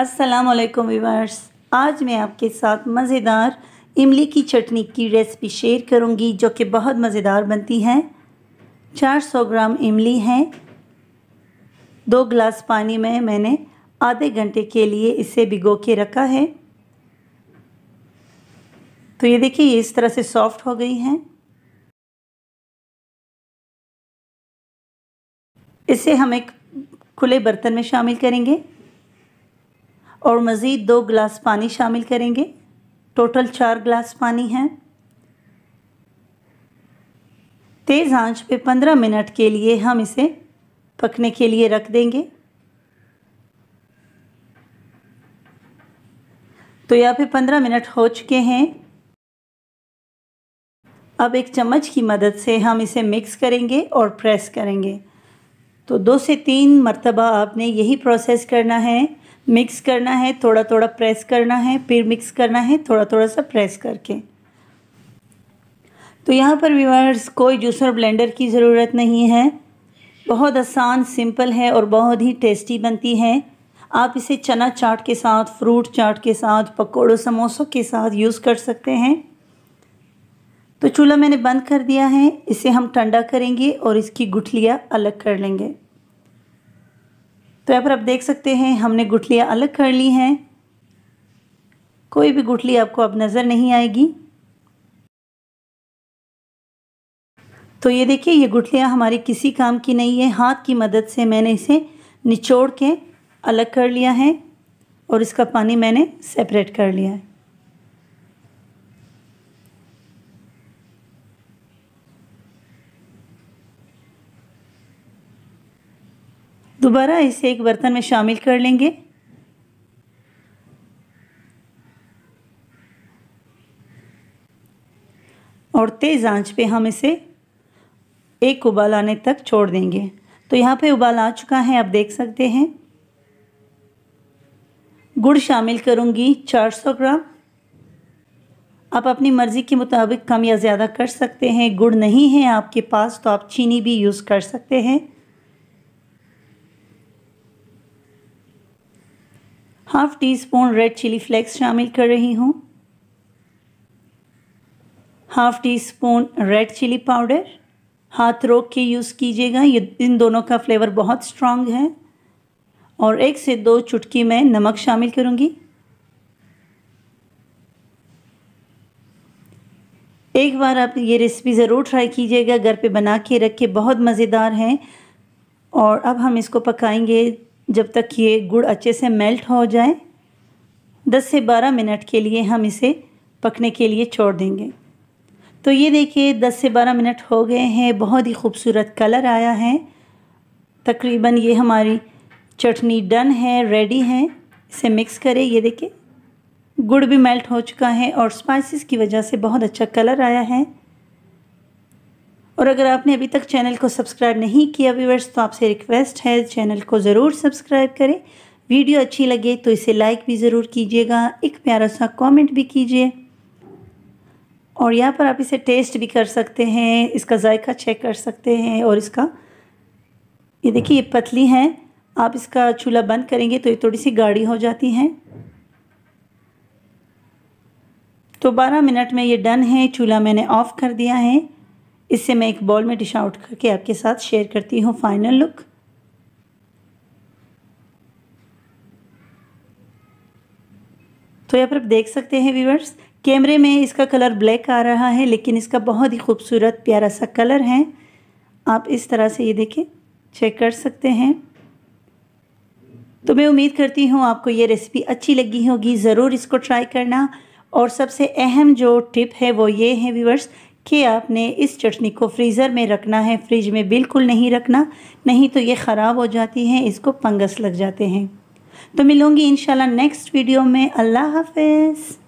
अस्सलाम वालेकुम व्यूवर्स आज मैं आपके साथ मज़ेदार इमली की चटनी की रेसिपी शेयर करूंगी जो कि बहुत मज़ेदार बनती है 400 ग्राम इमली है दो गिलास पानी में मैंने आधे घंटे के लिए इसे भिगो के रखा है तो ये देखिए ये इस तरह से सॉफ्ट हो गई है इसे हम एक खुले बर्तन में शामिल करेंगे और मज़ीद दो गिलास पानी शामिल करेंगे टोटल चार गिलास पानी है तेज़ आंच पे पंद्रह मिनट के लिए हम इसे पकने के लिए रख देंगे तो यहाँ पे पंद्रह मिनट हो चुके हैं अब एक चम्मच की मदद से हम इसे मिक्स करेंगे और प्रेस करेंगे तो दो से तीन मरतबा आपने यही प्रोसेस करना है मिक्स करना है थोड़ा थोड़ा प्रेस करना है फिर मिक्स करना है थोड़ा थोड़ा सा प्रेस करके तो यहाँ पर व्यूअर्स कोई जूसर ब्लेंडर की ज़रूरत नहीं है बहुत आसान सिंपल है और बहुत ही टेस्टी बनती है आप इसे चना चाट के साथ फ्रूट चाट के साथ पकौड़ों समोसों के साथ यूज़ कर सकते हैं तो चूल्हा मैंने बंद कर दिया है इसे हम ठंडा करेंगे और इसकी गुठलियाँ अलग कर लेंगे तो यहाँ पर आप देख सकते हैं हमने गुठलियाँ अलग कर ली हैं कोई भी गुठली आपको अब नज़र नहीं आएगी तो ये देखिए ये गुठलियाँ हमारी किसी काम की नहीं है हाथ की मदद से मैंने इसे निचोड़ के अलग कर लिया है और इसका पानी मैंने सेपरेट कर लिया है दोबारा इसे एक बर्तन में शामिल कर लेंगे और तेज़ आंच पे हम इसे एक उबाल आने तक छोड़ देंगे तो यहाँ पे उबाल आ चुका है आप देख सकते हैं गुड़ शामिल करूँगी 400 ग्राम आप अपनी मर्ज़ी के मुताबिक कम या ज़्यादा कर सकते हैं गुड़ नहीं है आपके पास तो आप चीनी भी यूज़ कर सकते हैं half teaspoon red chilli flakes शामिल कर रही हूँ half teaspoon red chilli powder हाथ रोक के यूज़ कीजिएगा ये इन दोनों का फ्लेवर बहुत स्ट्रांग है और एक से दो चुटकी में नमक शामिल करूँगी एक बार आप ये रेसिपी ज़रूर ट्राई कीजिएगा घर पे बना के रख के बहुत मज़ेदार हैं और अब हम इसको पकाएंगे जब तक ये गुड़ अच्छे से मेल्ट हो जाए 10 से 12 मिनट के लिए हम इसे पकने के लिए छोड़ देंगे तो ये देखिए 10 से 12 मिनट हो गए हैं बहुत ही खूबसूरत कलर आया है तकरीबन ये हमारी चटनी डन है रेडी है इसे मिक्स करें ये देखिए गुड़ भी मेल्ट हो चुका है और स्पाइसेस की वजह से बहुत अच्छा कलर आया है और अगर आपने अभी तक चैनल को सब्सक्राइब नहीं किया व्यूवर्स तो आपसे रिक्वेस्ट है चैनल को ज़रूर सब्सक्राइब करें वीडियो अच्छी लगे तो इसे लाइक भी ज़रूर कीजिएगा एक प्यारा सा कमेंट भी कीजिए और यहाँ पर आप इसे टेस्ट भी कर सकते हैं इसका जायका चेक कर सकते हैं और इसका ये देखिए ये पतली है आप इसका चूल्हा बंद करेंगे तो ये थोड़ी सी गाढ़ी हो जाती है तो 12 मिनट में ये डन है चूल्हा मैंने ऑफ़ कर दिया है इससे मैं एक बॉल में डिश आउट करके आपके साथ शेयर करती हूँ फाइनल लुक तो यहाँ पर आप देख सकते हैं व्यूवर्स कैमरे में इसका कलर ब्लैक आ रहा है लेकिन इसका बहुत ही खूबसूरत प्यारा सा कलर है आप इस तरह से ये देखें चेक कर सकते हैं तो मैं उम्मीद करती हूँ आपको ये रेसिपी अच्छी लगी होगी ज़रूर इसको ट्राई करना और सबसे अहम जो टिप है वो ये है व्यूवर्स कि आपने इस चटनी को फ्रीज़र में रखना है फ्रिज में बिल्कुल नहीं रखना नहीं तो ये ख़राब हो जाती है इसको फंगस लग जाते हैं तो मिलूँगी इन नेक्स्ट वीडियो में अल्लाह हाफिज़